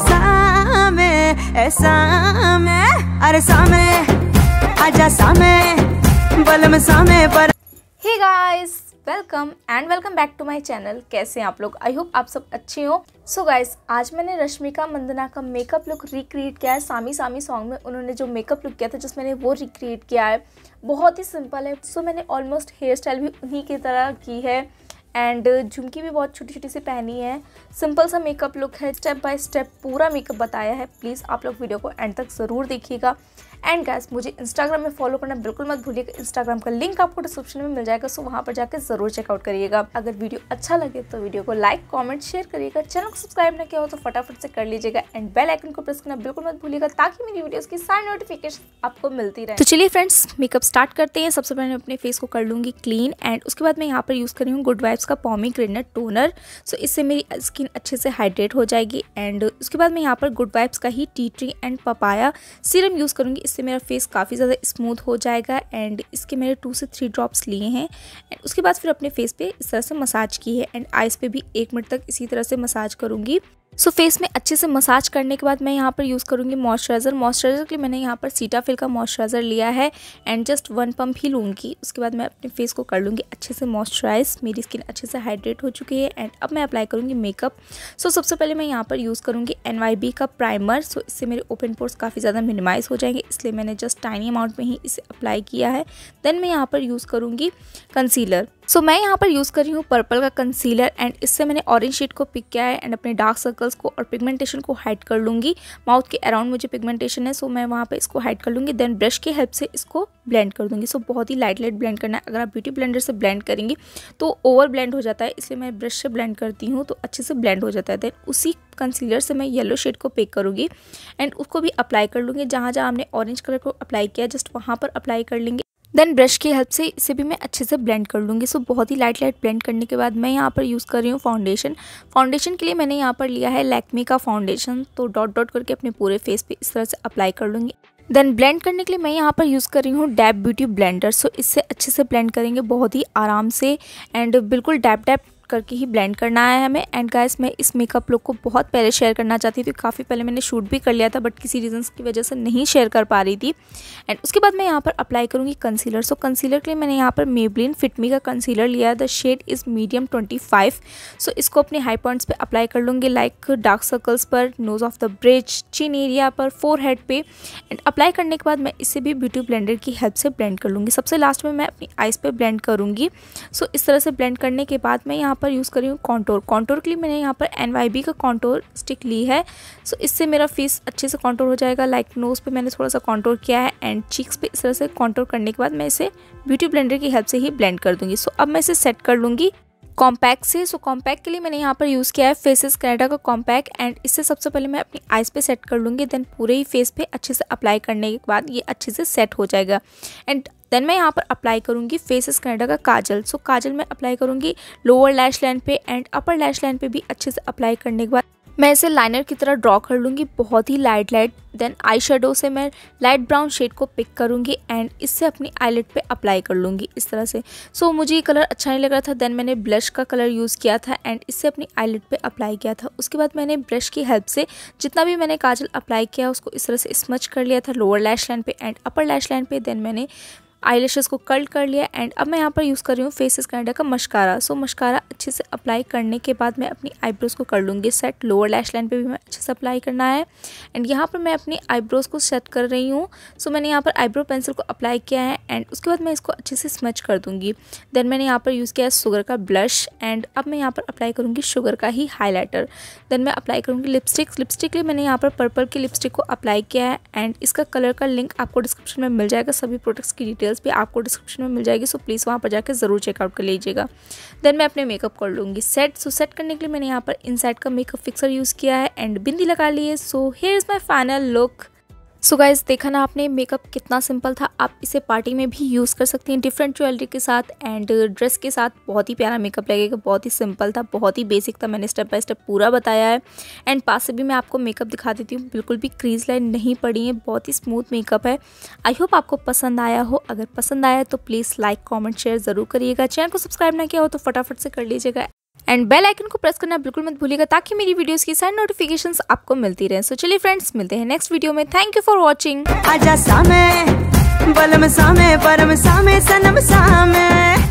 सामे सामे अरे सामे आजा सामे बलम सामे पर hey guys welcome and welcome back to my channel कैसे हैं आप लोग आई होप आप सब अच्छे हो सो so गाइस आज मैंने रश्मिका मंदना का मेकअप लुक रिक्रिएट किया है सामी सामी सॉन्ग में उन्होंने जो मेकअप लुक किया था जिस मैंने वो रिक्रिएट किया है बहुत ही सिंपल है सो so मैंने ऑलमोस्ट हेयर स्टाइल भी उन्हीं की तरह की है एंड झुमकी भी बहुत छोटी छोटी सी पहनी है सिंपल सा मेकअप लुक है स्टेप बाय स्टेप पूरा मेकअप बताया है प्लीज़ आप लोग वीडियो को एंड तक ज़रूर देखिएगा एंड गैस मुझे इंस्टाग्राम में फॉलो करना बिल्कुल मत भूलिएगा इंस्टाग्राम का लिंक आपको डिस्क्रिप्शन में मिल जाएगा सो वहाँ पर जाकर जरूर चेकआउट करिएगा अगर वीडियो अच्छा लगे तो वीडियो को लाइक कॉमेंट शेयर करिएगा चैनल को सब्सक्राइब न किया हो तो फटाफट से कर लीजिएगा एंड बेल आइकन को प्रेस करना बिल्कुल मत भूलिएगा ताकि मेरी वीडियोज की सारी नोटिफिकेशन आपको मिलती रहे तो चलिए फ्रेंड्स मेकअप स्टार्ट करते हैं सबसे पहले अपने फेस को कर लूंगी क्लीन एंड उसके बाद मैं यहाँ पर यूज़ कर रही हूँ गुड वाइब्स का पॉमी ग्रेनट टोनर सो इससे मेरी स्किन अच्छे से हाइड्रेट हो जाएगी एंड उसके बाद मैं यहाँ पर गुड वाइब्स का ही tea tree and papaya serum use करूँगी इससे मेरा फेस काफ़ी ज़्यादा स्मूथ हो जाएगा एंड इसके मैंने टू से थ्री ड्रॉप्स लिए हैं एंड उसके बाद फिर अपने फेस पे इस तरह से मसाज की है एंड आइस पे भी एक मिनट तक इसी तरह से मसाज करूँगी सो so, फेस में अच्छे से मसाज करने के बाद मैं यहाँ पर यूज़ करूँगी मॉइस्चराइज़र मॉइस्चराइज़र के लिए मैंने यहाँ पर सीटाफिल का मॉइस्चराइज़र लिया है एंड जस्ट वन पम्प ही लूँगी उसके बाद मैं अपने फेस को कर लूँगी अच्छे से मॉइस्चराइज़ मेरी स्किन अच्छे से हाइड्रेट हो चुकी है एंड अब मैं अप्लाई करूँगी मेकअप सो सबसे पहले मैं यहाँ पर यूज़ करूँगी एन का प्राइमर सो so, इससे मेरे ओपन पोर्स काफ़ी ज़्यादा मिनिमाइज़ हो जाएंगे इसलिए मैंने जस्ट टाइनी अमाउंट में ही इसे अप्लाई किया है देन मैं यहाँ पर यूज़ करूँगी कंसीलर सो so, मैं यहाँ पर यूज़ कर रही हूँ पर्पल का कंसीलर एंड इससे मैंने ऑरेंज शेड को पिक किया है एंड अपने डार्क सर्कल्स को और पिगमेंटेशन को हाइड कर लूँगी माउथ के अराउंड मुझे पिगमेंटेशन है सो so मैं वहाँ पे इसको हाइड कर लूँगी देन ब्रश के हेल्प से इसको ब्लेंड कर दूँगी सो so, बहुत ही लाइट लाइट ब्लेंड करना है अगर आप ब्यूटी ब्लेंडर से ब्लेंड करेंगी तो ओवर ब्लेंड हो जाता है इसलिए मैं ब्रश से ब्लेंड करती हूँ तो अच्छे से ब्लेंड हो जाता है देन उसी कंसीलर से मैं येलो शेड को पिक करूँगी एंड उसको भी अप्लाई कर लूँगी जहाँ जहाँ हमने ऑरेंज कलर को अप्लाई किया जस्ट वहाँ पर अप्लाई कर लेंगे देन ब्रश की हेल्प से इसे भी मैं अच्छे से ब्लेंड कर लूँगी सो बहुत ही लाइट लाइट ब्लेंड करने के बाद मैं यहाँ पर यूज़ कर रही हूँ फाउंडेशन फाउंडेशन के लिए मैंने यहाँ पर लिया है लैक्मी का फाउंडेशन तो डॉट डॉट करके अपने पूरे फेस पे इस तरह से अप्लाई कर लूँगी देन ब्लेंड करने के लिए मैं यहाँ पर यूज़ कर रही हूँ डैप ब्यूटी ब्लेंडर सो इससे अच्छे से ब्लेंड करेंगे बहुत ही आराम से एंड बिल्कुल डैप डैप करके ही ब्लेंड करना है हमें एंड गाइस मैं इस मेकअप लुक को बहुत पहले शेयर करना चाहती थी काफ़ी पहले मैंने शूट भी कर लिया था बट किसी रीजंस की वजह से नहीं शेयर कर पा रही थी एंड उसके बाद मैं यहाँ पर अप्लाई करूँगी कंसीलर सो कंसीलर के लिए मैंने यहाँ पर मेबलिन फिटमी का कंसीलर लिया the shade is medium twenty so इसको अपने हाई पॉइंट्स पर अप्लाई कर लूँगी लाइक डार्क सर्कल्स पर nose of the bridge chin area पर फोर हेड पर एंड अप्लाई करने के बाद मैं इसे भी ब्यूटी ब्लेंडर की हेल्प से ब्लेंड कर लूँगी सबसे लास्ट में मैं अपनी आइज़ पर ब्लेंड करूँगी सो इस तरह से ब्लेंड करने के बाद मैं यहाँ पर यूज़ करी हूँ कॉन्टोर कॉन्टोर के लिए मैंने यहाँ पर एन का कॉन्टोर स्टिक ली है सो so, इससे मेरा फेस अच्छे से कॉन्टोर हो जाएगा लाइक like, नोज़ पे मैंने थोड़ा सा कॉन्टोर किया है एंड चीक्स पे इस तरह से कॉन्टोर करने के बाद मैं इसे ब्यूटी ब्लेंडर की हेल्प से ही ब्लेंड कर दूँगी सो so, अब मैं इसे सेट कर लूँगी कॉम्पैक्ट से सो कॉम्पैक्ट के लिए मैंने यहाँ पर यूज़ किया है फेसेस कनाडा का कॉम्पैक्ट एंड इससे सबसे पहले मैं अपनी आइज़ पे सेट कर लूँगी देन पूरे ही फेस पे अच्छे से अप्लाई करने के बाद ये अच्छे से सेट हो जाएगा एंड देन मैं यहाँ पर अप्लाई करूँगी फेसेस कनाडा का काजल सो so, काजल मैं अप्लाई करूँगी लोअर लैश लाइन पे एंड अपर लैश लाइन पे भी अच्छे से अप्लाई करने के बाद मैं इसे लाइनर की तरह ड्रॉ कर लूँगी बहुत ही light light then eye shadow से मैं लाइट ब्राउन शेड को पिक करूँगी एंड इससे अपनी आईलेट पे अप्लाई कर लूँगी इस तरह से सो so, मुझे ये कलर अच्छा नहीं लग रहा था देन मैंने ब्लश का कलर यूज़ किया था एंड इससे अपनी आईलेट पे अप्लाई किया था उसके बाद मैंने ब्रश की हेल्प से जितना भी मैंने काजल अप्लाई किया उसको इस तरह से स्मच कर लिया था लोअर लैश लाइन पर एंड अपर लैश लाइन पर देन मैंने आईलेशेस को कर्ल कर लिया एंड अब मैं यहाँ पर यूज़ कर रही हूँ फेस कनाडा का मशकारा सो मशकारा अच्छे से अप्लाई करने के बाद मैं अपनी आईब्रोज़ को कर लूँगी सेट लोअर लैश लाइन पे भी मैं अच्छे से अप्लाई करना है एंड यहाँ पर मैं अपनी आईब्रोज़ को सेट कर रही हूँ सो so, मैंने यहाँ पर आईब्रो पेंसिल को अप्लाई किया है एंड उसके बाद मैं इसको अच्छे से स्मच कर दूँगी देन मैंने यहाँ पर यूज़ किया है शुगर का ब्लश एंड अब मैं यहाँ पर अप्लाई करूँगी शुगर का ही हाईलाइटर देन मैं अप्लाई करूँगी लिपस्टिक लिपस्टिक लिए मैंने यहाँ पर पर्पल की लिपस्टिक को अप्लाई किया है एंड इसका कलर का लिंक आपको डिस्क्रिप्शन में मिल जाएगा सभी प्रोडक्ट्स की डिटेल डिटेल्स भी आपको डिस्क्रिप्शन में मिल जाएगी सो प्लीज़ वहाँ पर जाकर ज़रूर चेकआउट कर लीजिएगा देन मैं अपने मेकअप कर लूँगी सेट सो सेट करने के लिए मैंने यहाँ पर इन का मेकअप फिक्सर यूज़ किया है एंड बिंदी लगा ली है so hair is my final look so so guys देखा ना आपने मेकअप कितना सिंपल था आप इसे पार्टी में भी यूज़ कर सकते हैं डिफरेंट ज्वेलरी के साथ एंड ड्रेस के साथ बहुत ही प्यारा मेकअप लगेगा बहुत ही सिंपल था बहुत ही बेसिक था मैंने स्टेप बाय स्टेप पूरा बताया है एंड पास से भी मैं आपको मेकअप दिखा देती हूँ बिल्कुल भी क्रीज लाइन नहीं पड़ी है बहुत ही स्मूथ मेकअप है आई होप आपको पसंद आया हो अगर पसंद आया तो प्लीज़ लाइक कॉमेंट शेयर ज़रूर करिएगा चैनल को सब्सक्राइब ना किया हो तो फटाफट से कर लीजिएगा एंड बेल आइकन को प्रेस करना बिल्कुल मत भूलिएगा ताकि मेरी वीडियोस की सारी नोटिफिकेशन आपको मिलती रहे सो so, चलिए फ्रेंड्स मिलते हैं नेक्स्ट वीडियो में थैंक यू फॉर वॉचिंग आजा सामे बलम सामे परम सामे सनम सामे